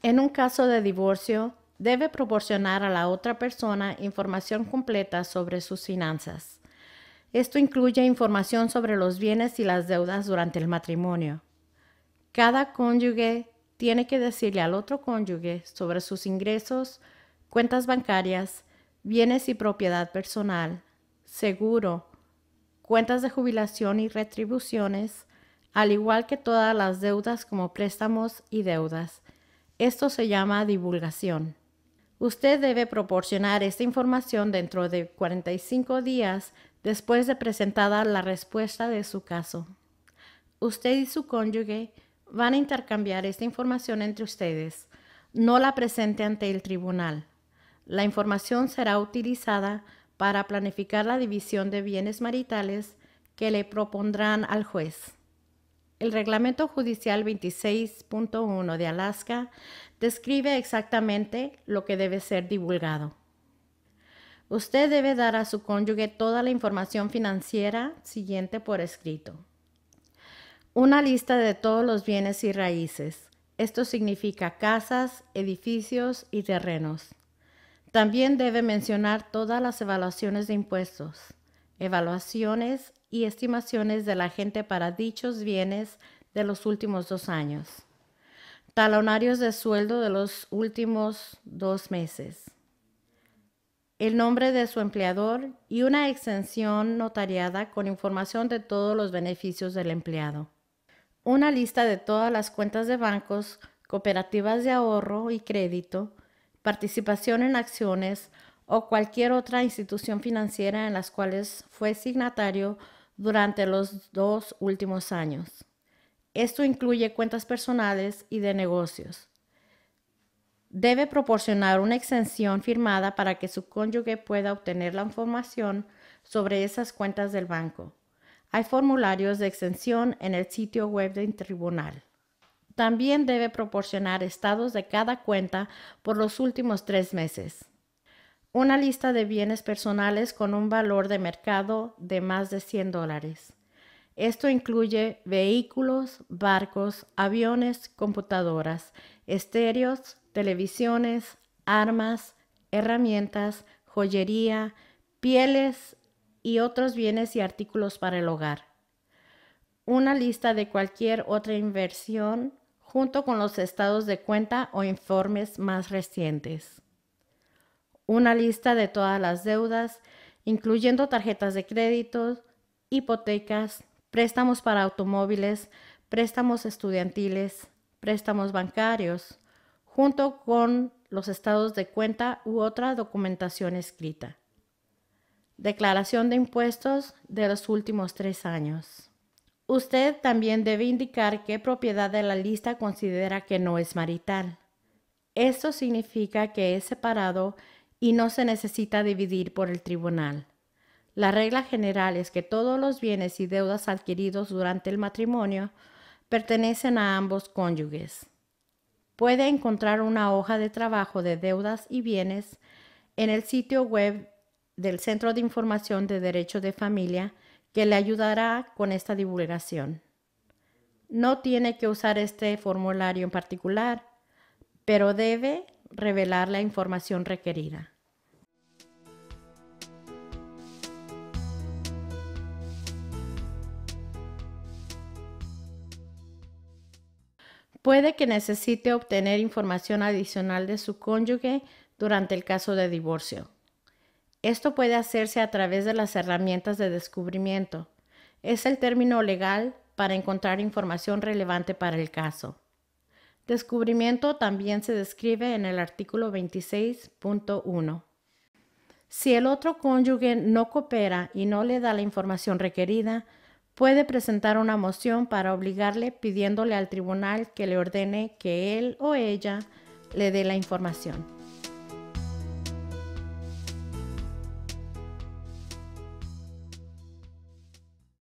En un caso de divorcio, debe proporcionar a la otra persona información completa sobre sus finanzas. Esto incluye información sobre los bienes y las deudas durante el matrimonio. Cada cónyuge tiene que decirle al otro cónyuge sobre sus ingresos, cuentas bancarias, bienes y propiedad personal, seguro, cuentas de jubilación y retribuciones, al igual que todas las deudas como préstamos y deudas, esto se llama divulgación. Usted debe proporcionar esta información dentro de 45 días después de presentada la respuesta de su caso. Usted y su cónyuge van a intercambiar esta información entre ustedes. No la presente ante el tribunal. La información será utilizada para planificar la división de bienes maritales que le propondrán al juez. El Reglamento Judicial 26.1 de Alaska describe exactamente lo que debe ser divulgado. Usted debe dar a su cónyuge toda la información financiera siguiente por escrito. Una lista de todos los bienes y raíces. Esto significa casas, edificios y terrenos. También debe mencionar todas las evaluaciones de impuestos, evaluaciones y estimaciones de la gente para dichos bienes de los últimos dos años. Talonarios de sueldo de los últimos dos meses. El nombre de su empleador y una exención notariada con información de todos los beneficios del empleado. Una lista de todas las cuentas de bancos, cooperativas de ahorro y crédito, participación en acciones o cualquier otra institución financiera en las cuales fue signatario durante los dos últimos años. Esto incluye cuentas personales y de negocios. Debe proporcionar una exención firmada para que su cónyuge pueda obtener la información sobre esas cuentas del banco. Hay formularios de exención en el sitio web del tribunal. También debe proporcionar estados de cada cuenta por los últimos tres meses una lista de bienes personales con un valor de mercado de más de 100 dólares. Esto incluye vehículos, barcos, aviones, computadoras, estéreos, televisiones, armas, herramientas, joyería, pieles y otros bienes y artículos para el hogar. Una lista de cualquier otra inversión junto con los estados de cuenta o informes más recientes una lista de todas las deudas, incluyendo tarjetas de crédito, hipotecas, préstamos para automóviles, préstamos estudiantiles, préstamos bancarios, junto con los estados de cuenta u otra documentación escrita. Declaración de impuestos de los últimos tres años. Usted también debe indicar qué propiedad de la lista considera que no es marital. Esto significa que es separado y no se necesita dividir por el tribunal. La regla general es que todos los bienes y deudas adquiridos durante el matrimonio pertenecen a ambos cónyuges. Puede encontrar una hoja de trabajo de deudas y bienes en el sitio web del Centro de Información de Derecho de Familia que le ayudará con esta divulgación. No tiene que usar este formulario en particular, pero debe revelar la información requerida. Puede que necesite obtener información adicional de su cónyuge durante el caso de divorcio. Esto puede hacerse a través de las herramientas de descubrimiento. Es el término legal para encontrar información relevante para el caso. Descubrimiento también se describe en el artículo 26.1. Si el otro cónyuge no coopera y no le da la información requerida, puede presentar una moción para obligarle pidiéndole al tribunal que le ordene que él o ella le dé la información.